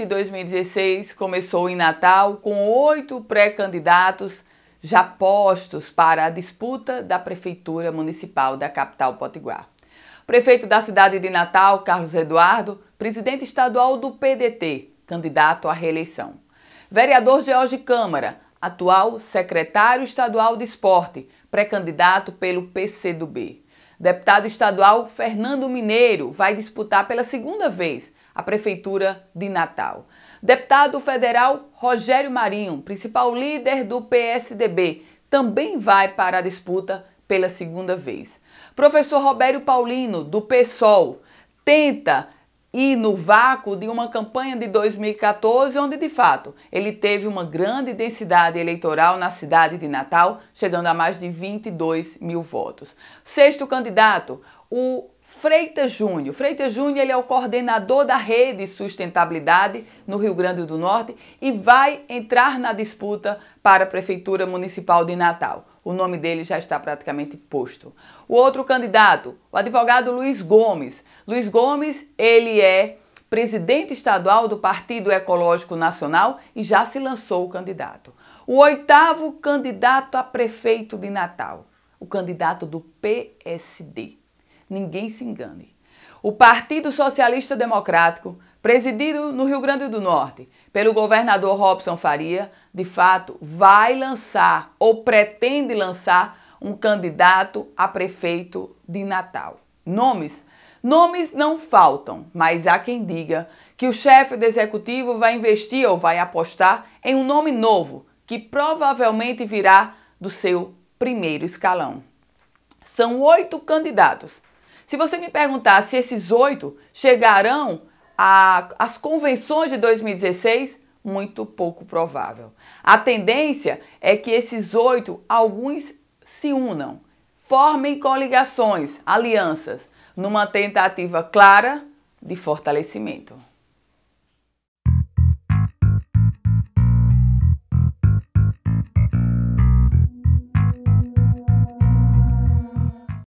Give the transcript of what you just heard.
de 2016 começou em Natal com oito pré-candidatos já postos para a disputa da Prefeitura Municipal da capital potiguar. Prefeito da cidade de Natal, Carlos Eduardo, presidente estadual do PDT, candidato à reeleição. Vereador George Câmara, atual secretário estadual de esporte, pré-candidato pelo PCdoB. Deputado estadual Fernando Mineiro vai disputar pela segunda vez a Prefeitura de Natal. Deputado federal Rogério Marinho, principal líder do PSDB, também vai para a disputa pela segunda vez. Professor Robério Paulino, do PSOL, tenta ir no vácuo de uma campanha de 2014, onde de fato ele teve uma grande densidade eleitoral na cidade de Natal, chegando a mais de 22 mil votos. Sexto candidato, o Freitas Júnior. Freitas Júnior ele é o coordenador da rede sustentabilidade no Rio Grande do Norte e vai entrar na disputa para a Prefeitura Municipal de Natal. O nome dele já está praticamente posto. O outro candidato, o advogado Luiz Gomes. Luiz Gomes, ele é presidente estadual do Partido Ecológico Nacional e já se lançou candidato. O oitavo candidato a prefeito de Natal, o candidato do PSD ninguém se engane. O Partido Socialista Democrático, presidido no Rio Grande do Norte pelo governador Robson Faria, de fato vai lançar ou pretende lançar um candidato a prefeito de Natal. Nomes Nomes não faltam, mas há quem diga que o chefe do executivo vai investir ou vai apostar em um nome novo, que provavelmente virá do seu primeiro escalão. São oito candidatos se você me perguntar se esses oito chegarão às convenções de 2016, muito pouco provável. A tendência é que esses oito, alguns se unam, formem coligações, alianças, numa tentativa clara de fortalecimento.